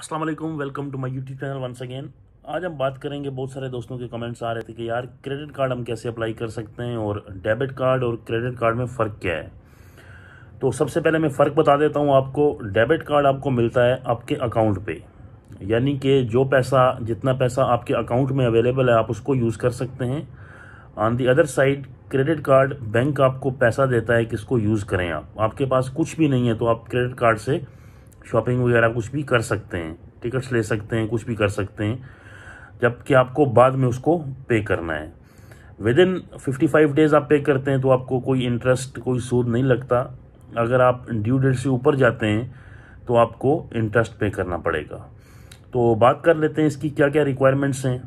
Aslam welcome to my YouTube channel once again आज हम बात करेंगे बहुत सारे दोस्तों के कमेंट्स आ रहे थे कि यार क्रेडिट कार्ड हम कैसे अप्लाई कर सकते हैं और डेबिट कार्ड और क्रेडिट कार्ड में फ़र्क क्या है तो सबसे पहले मैं फ़र्क बता देता हूँ आपको डेबिट कार्ड आपको मिलता है आपके अकाउंट पे यानी कि जो पैसा जितना पैसा आपके अकाउंट में अवेलेबल है आप उसको यूज़ कर सकते हैं on the other side credit card bank आपको पैसा देता है कि यूज़ करें आप आपके पास कुछ भी नहीं है तो आप क्रेडिट कार्ड से शॉपिंग वगैरह कुछ भी कर सकते हैं टिकट्स ले सकते हैं कुछ भी कर सकते हैं जबकि आपको बाद में उसको पे करना है within fifty five days आप पे करते हैं तो आपको कोई इंटरेस्ट कोई सूद नहीं लगता अगर आप ड्यू डेट से ऊपर जाते हैं तो आपको इंटरेस्ट पे करना पड़ेगा तो बात कर लेते हैं इसकी क्या क्या रिक्वायरमेंट्स हैं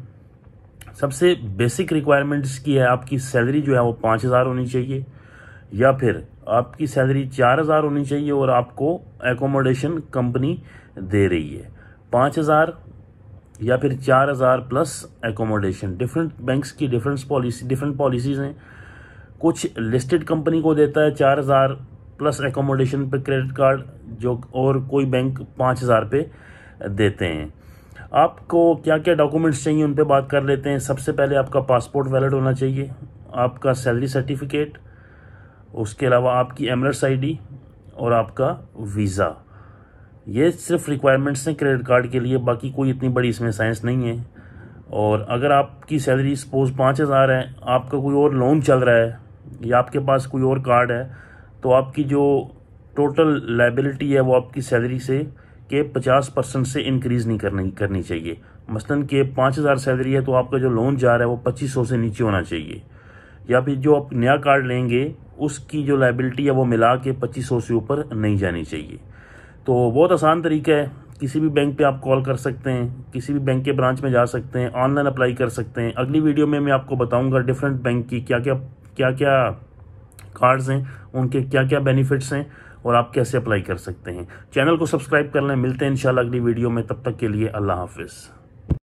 सबसे बेसिक रिक्वायरमेंट्स की है आपकी सैलरी जो है वो पाँच हज़ार होनी चाहिए या फिर आपकी सैलरी चार हज़ार होनी चाहिए और आपको एकोमोडेशन कंपनी दे रही है पाँच हज़ार या फिर चार हज़ार प्लस एकोमोडेशन डिफरेंट बैंक्स की डिफरेंट पॉलिसी डिफरेंट पॉलिसीज़ हैं कुछ लिस्टेड कंपनी को देता है चार हज़ार प्लस एकोमोडेशन पे क्रेडिट कार्ड जो और कोई बैंक पाँच हज़ार पे देते हैं आपको क्या क्या डॉक्यूमेंट्स चाहिए उन पर बात कर लेते हैं सबसे पहले आपका पासपोर्ट वैलिड होना चाहिए आपका सैलरी सर्टिफिकेट उसके अलावा आपकी एमरस आईडी और आपका वीज़ा ये सिर्फ रिक्वायरमेंट्स हैं क्रेडिट कार्ड के लिए बाकी कोई इतनी बड़ी इसमें साइंस नहीं है और अगर आपकी सैलरी सपोज पाँच हज़ार है आपका कोई और लोन चल रहा है या आपके पास कोई और कार्ड है तो आपकी जो टोटल लाइबिलिटी है वो आपकी सैलरी से के पचास परसेंट से इंक्रीज़ नहीं करनी करनी चाहिए मसलन के पाँच हज़ार सैलरी है तो आपका जो लोन जा रहा है वो पच्चीस सौ से नीचे होना चाहिए या फिर जो आप नया कार्ड लेंगे उसकी जो लाइबिलिटी है वो मिला के पच्चीस सौ से ऊपर नहीं जानी चाहिए तो बहुत आसान तरीका है किसी भी बैंक पे आप कॉल कर सकते हैं किसी भी बैंक के ब्रांच में जा सकते हैं ऑनलाइन अप्लाई कर सकते हैं अगली वीडियो में मैं आपको बताऊंगा डिफरेंट बैंक की क्या क्या क्या क्या कार्ड्स हैं उनके क्या क्या बेनिफिट्स हैं और आप कैसे अप्लाई कर सकते हैं चैनल को सब्सक्राइब कर लें मिलते हैं इन अगली वीडियो में तब तक के लिए अल्लाह हाफिज़